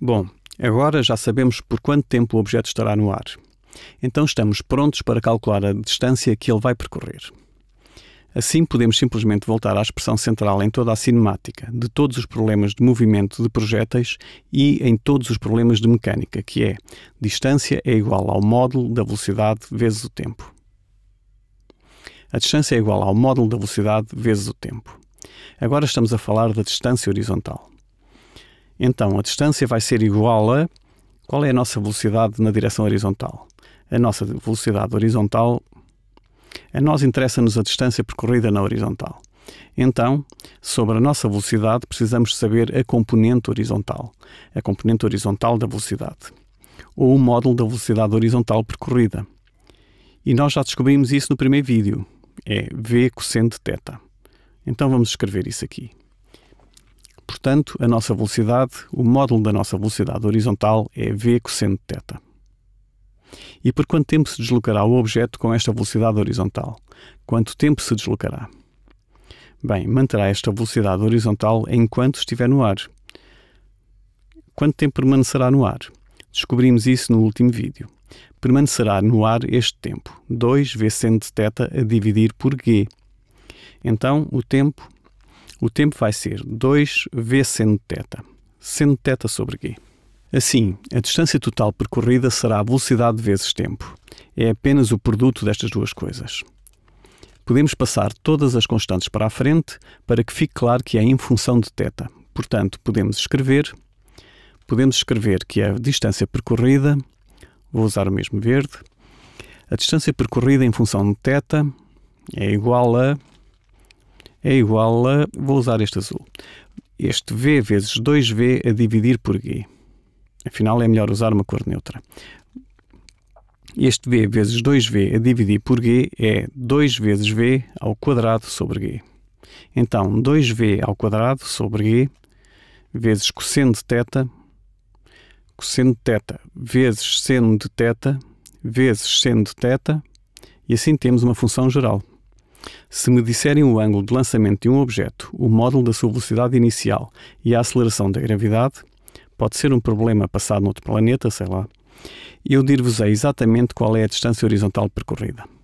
Bom, agora já sabemos por quanto tempo o objeto estará no ar. Então estamos prontos para calcular a distância que ele vai percorrer. Assim, podemos simplesmente voltar à expressão central em toda a cinemática, de todos os problemas de movimento de projéteis e em todos os problemas de mecânica, que é distância é igual ao módulo da velocidade vezes o tempo. A distância é igual ao módulo da velocidade vezes o tempo. Agora estamos a falar da distância horizontal. Então, a distância vai ser igual a qual é a nossa velocidade na direção horizontal? A nossa velocidade horizontal, a nós interessa-nos a distância percorrida na horizontal. Então, sobre a nossa velocidade, precisamos saber a componente horizontal, a componente horizontal da velocidade, ou o módulo da velocidade horizontal percorrida. E nós já descobrimos isso no primeiro vídeo, é v cosseno de θ. Então vamos escrever isso aqui portanto, a nossa velocidade, o módulo da nossa velocidade horizontal é v cosseno de θ. E por quanto tempo se deslocará o objeto com esta velocidade horizontal? Quanto tempo se deslocará? Bem, manterá esta velocidade horizontal enquanto estiver no ar. Quanto tempo permanecerá no ar? Descobrimos isso no último vídeo. Permanecerá no ar este tempo, 2 v seno de θ a dividir por g. Então, o tempo o tempo vai ser 2v seno θ, seno θ sobre g. Assim, a distância total percorrida será a velocidade vezes tempo. É apenas o produto destas duas coisas. Podemos passar todas as constantes para a frente para que fique claro que é em função de θ. Portanto, podemos escrever, podemos escrever que a distância percorrida, vou usar o mesmo verde, a distância percorrida em função de θ é igual a é igual a, vou usar este azul, este V vezes 2V a dividir por G. Afinal, é melhor usar uma cor neutra. Este V vezes 2V a dividir por G é 2 vezes V ao quadrado sobre G. Então, 2V ao quadrado sobre G vezes cosseno de θ, cosseno de θ vezes seno de θ, vezes seno de θ, e assim temos uma função geral. Se me disserem o ângulo de lançamento de um objeto, o módulo da sua velocidade inicial e a aceleração da gravidade, pode ser um problema passado noutro planeta, sei lá, eu dir-vos-ei exatamente qual é a distância horizontal percorrida.